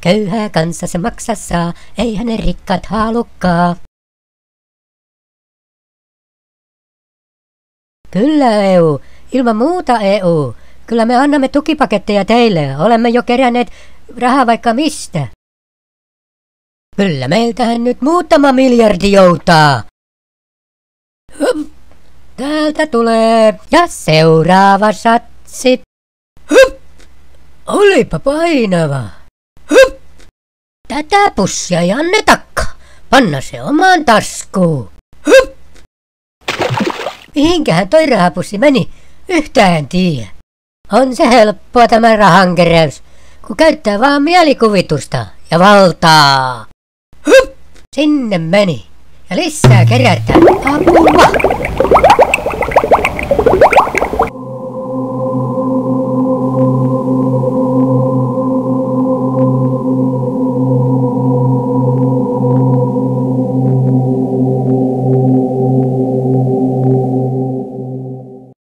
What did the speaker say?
Köyhää kanssa se maksassa ei hänen rikkaat halukkaa. Kyllä EU, ilman muuta EU. Kyllä me annamme tukipaketteja teille, olemme jo keränneet rahaa vaikka mistä. Kyllä meiltähän nyt muutama miljardi joutaa. Täältä tulee ja seuraava satsi. Olipa painava. Tätä pussia ei takka, Panna se omaan taskuun. Hup! Mihinkähän toi rahapussi meni? Yhtään tiedä. On se helppoa tämä rahankeräys, kun käyttää vaan mielikuvitusta ja valtaa. Hup! Sinne meni. Ja lisää kerätään. Apua!